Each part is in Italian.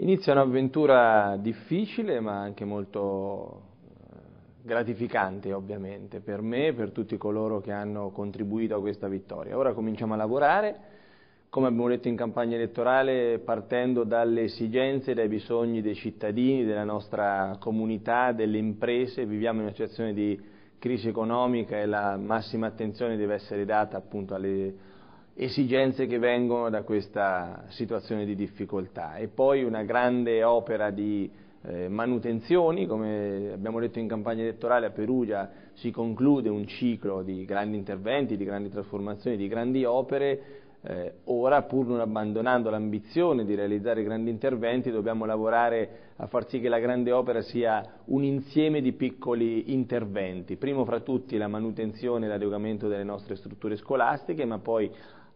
Inizia un'avventura difficile ma anche molto eh, gratificante ovviamente per me e per tutti coloro che hanno contribuito a questa vittoria. Ora cominciamo a lavorare, come abbiamo detto in campagna elettorale, partendo dalle esigenze e dai bisogni dei cittadini, della nostra comunità, delle imprese. Viviamo in una situazione di crisi economica e la massima attenzione deve essere data appunto alle esigenze che vengono da questa situazione di difficoltà e poi una grande opera di eh, manutenzioni, come abbiamo detto in campagna elettorale a Perugia si conclude un ciclo di grandi interventi, di grandi trasformazioni, di grandi opere, eh, ora pur non abbandonando l'ambizione di realizzare grandi interventi dobbiamo lavorare a far sì che la grande opera sia un insieme di piccoli interventi, primo fra tutti la manutenzione e l'adeguamento delle nostre strutture scolastiche, ma poi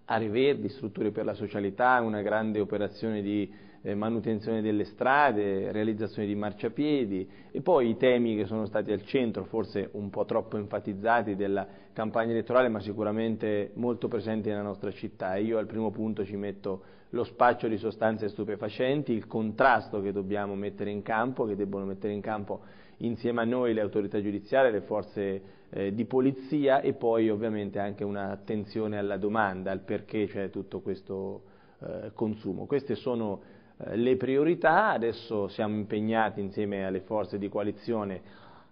Ariverdi, strutture per la socialità, una grande operazione di eh, manutenzione delle strade, realizzazione di marciapiedi e poi i temi che sono stati al centro, forse un po' troppo enfatizzati della campagna elettorale, ma sicuramente molto presenti nella nostra città. Io al primo punto ci metto lo spaccio di sostanze stupefacenti, il contrasto che dobbiamo mettere in campo, che debbono mettere in campo insieme a noi le autorità giudiziarie, le forze eh, di polizia e poi ovviamente anche un'attenzione alla domanda, al perché c'è tutto questo eh, consumo. Queste sono eh, le priorità, adesso siamo impegnati insieme alle forze di coalizione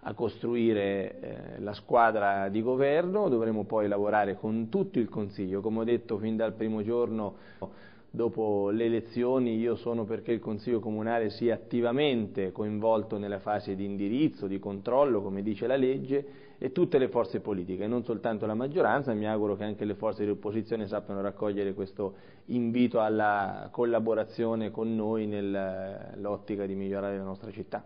a costruire eh, la squadra di governo, dovremo poi lavorare con tutto il Consiglio, come ho detto fin dal primo giorno dopo le elezioni io sono perché il Consiglio Comunale sia attivamente coinvolto nella fase di indirizzo, di controllo, come dice la legge, e tutte le forze politiche, non soltanto la maggioranza, mi auguro che anche le forze di opposizione sappiano raccogliere questo invito alla collaborazione con noi nell'ottica eh, di migliorare la nostra città.